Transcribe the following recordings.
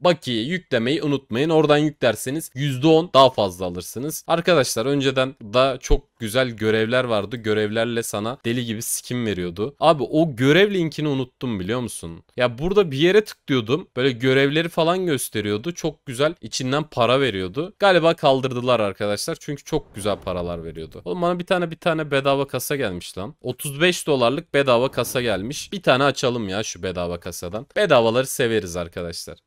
bakiye yüklemeyi unutmayın. Oradan yüklerseniz %10 daha fazla alırsınız. Arkadaşlar önceden da çok güzel görevler vardı. Görevlerle sana deli gibi skin veriyordu. Abi o görev linkini unuttum biliyor musun? Ya burada bir yere tıklıyordum. Böyle görevleri falan gösteriyordu. Çok güzel içinden para veriyordu. Galiba kaldırdılar arkadaşlar. Çünkü çok güzel paralar veriyordu. Oğlum bana bir tane bir tane bedava kasa gelmiş lan. 35 dolarlık bedava kasa gelmiş. Bir tane açalım ya şu bedava kasadan. Bedavaları severiz arkadaşlar.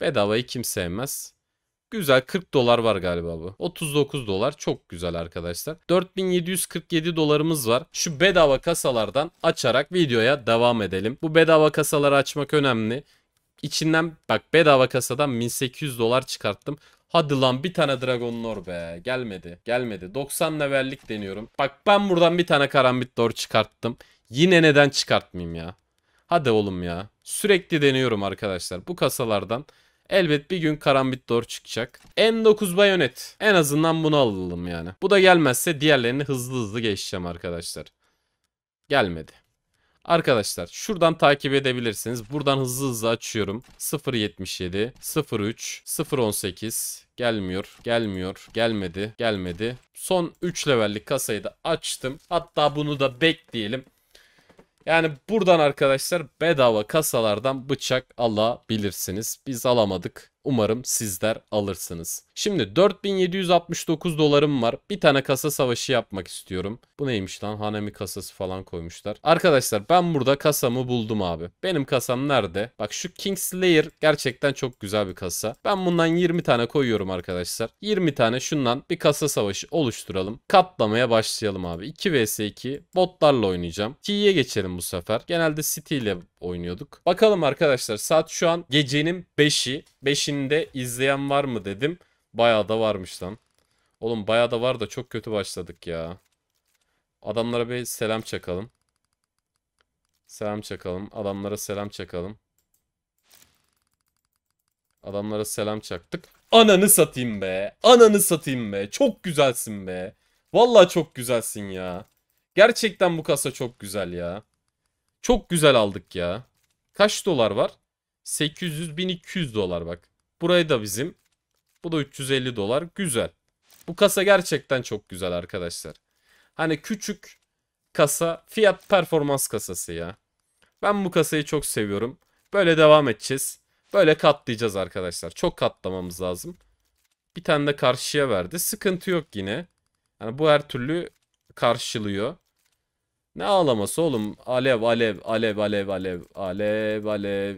Bedavayı kim sevmez. Güzel 40 dolar var galiba bu. 39 dolar çok güzel arkadaşlar. 4747 dolarımız var. Şu bedava kasalardan açarak videoya devam edelim. Bu bedava kasaları açmak önemli. İçinden bak bedava kasadan 1800 dolar çıkarttım. Hadi lan bir tane Dragon Lore be. Gelmedi. Gelmedi. 90 levellik deniyorum. Bak ben buradan bir tane Karambit Lore çıkarttım. Yine neden çıkartmayayım ya? Hadi oğlum ya. Sürekli deniyorum arkadaşlar. Bu kasalardan Elbet bir gün karambit Dor çıkacak. n 9 bayonet. En azından bunu alalım yani. Bu da gelmezse diğerlerini hızlı hızlı geçeceğim arkadaşlar. Gelmedi. Arkadaşlar şuradan takip edebilirsiniz. Buradan hızlı hızlı açıyorum. 077, 03, 018 gelmiyor, gelmiyor, gelmedi, gelmedi. Son 3 levellik kasayı da açtım. Hatta bunu da bekleyelim. Yani buradan arkadaşlar bedava kasalardan bıçak alabilirsiniz. Biz alamadık. Umarım sizler alırsınız. Şimdi 4769 dolarım var. Bir tane kasa savaşı yapmak istiyorum. Bu neymiş lan? Hanemi kasası falan koymuşlar. Arkadaşlar ben burada kasamı buldum abi. Benim kasam nerede? Bak şu Kingslayer gerçekten çok güzel bir kasa. Ben bundan 20 tane koyuyorum arkadaşlar. 20 tane şundan bir kasa savaşı oluşturalım. Katlamaya başlayalım abi. 2 vs 2 botlarla oynayacağım. T'ye geçelim bu sefer. Genelde City ile oynuyorduk. Bakalım arkadaşlar saat şu an gecenin 5'i. 5'inde izleyen var mı dedim. Bayağı da varmış lan. Oğlum bayağı da var da çok kötü başladık ya. Adamlara bir selam çakalım. Selam çakalım. Adamlara selam çakalım. Adamlara selam çaktık. Ananı satayım be. Ananı satayım be. Çok güzelsin be. Vallahi çok güzelsin ya. Gerçekten bu kasa çok güzel ya. Çok güzel aldık ya. Kaç dolar var? 800-1200 dolar bak. Burayı da bizim. Bu da 350 dolar. Güzel. Bu kasa gerçekten çok güzel arkadaşlar. Hani küçük kasa fiyat performans kasası ya. Ben bu kasayı çok seviyorum. Böyle devam edeceğiz. Böyle katlayacağız arkadaşlar. Çok katlamamız lazım. Bir tane de karşıya verdi. Sıkıntı yok yine. Yani bu her türlü karşılıyor. Ne ağlaması oğlum? Alev alev alev alev alev alev alev.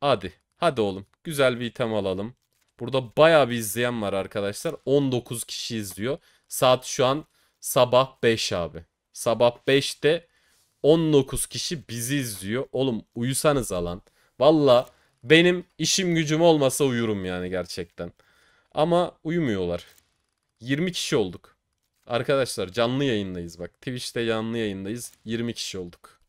Hadi. Hadi oğlum. Güzel bir item alalım. Burada baya bir izleyen var arkadaşlar. 19 kişi izliyor. Saat şu an sabah 5 abi. Sabah 5'te 19 kişi bizi izliyor. Oğlum uyusanız alan. Valla benim işim gücüm olmasa uyurum yani gerçekten. Ama uyumuyorlar. 20 kişi olduk. Arkadaşlar canlı yayındayız bak. Twitch'te canlı yayındayız. 20 kişi olduk.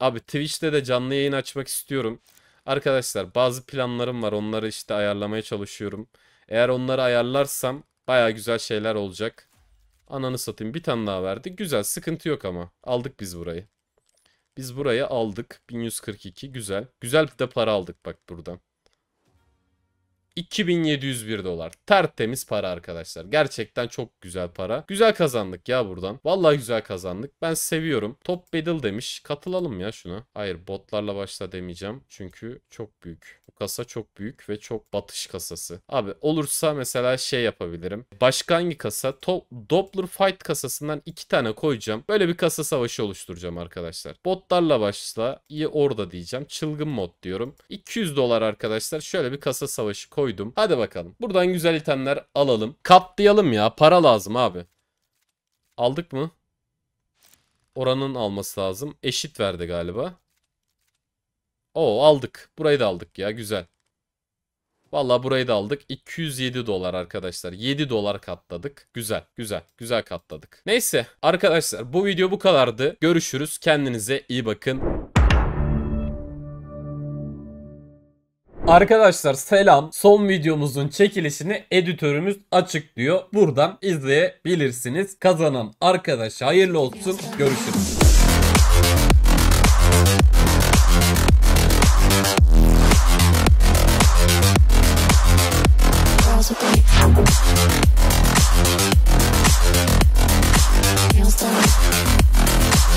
Abi Twitch'te de canlı yayın açmak istiyorum. Arkadaşlar bazı planlarım var. Onları işte ayarlamaya çalışıyorum. Eğer onları ayarlarsam baya güzel şeyler olacak. Ananı satayım bir tane daha verdik. Güzel sıkıntı yok ama. Aldık biz burayı. Biz burayı aldık. 1142 güzel. Güzel bir de para aldık bak buradan. 2701 dolar. Tertemiz para arkadaşlar. Gerçekten çok güzel para. Güzel kazandık ya buradan. Vallahi güzel kazandık. Ben seviyorum. Top Battle demiş. Katılalım ya şuna. Hayır botlarla başla demeyeceğim. Çünkü çok büyük kasa çok büyük ve çok batış kasası. Abi olursa mesela şey yapabilirim. Başka hangi kasa? To Doppler Fight kasasından iki tane koyacağım. Böyle bir kasa savaşı oluşturacağım arkadaşlar. Botlarla başla. iyi orada diyeceğim. Çılgın mod diyorum. 200 dolar arkadaşlar. Şöyle bir kasa savaşı koydum. Hadi bakalım. Buradan güzel itemler alalım. Katlayalım ya. Para lazım abi. Aldık mı? Oranın alması lazım. Eşit verdi galiba. Oo aldık. Burayı da aldık ya güzel. Valla burayı da aldık. 207 dolar arkadaşlar. 7 dolar katladık. Güzel, güzel, güzel katladık. Neyse arkadaşlar bu video bu kadardı. Görüşürüz. Kendinize iyi bakın. Arkadaşlar selam. Son videomuzun çekilişini editörümüz açıklıyor. Buradan izleyebilirsiniz. Kazanan arkadaş hayırlı olsun. Görüşürüz.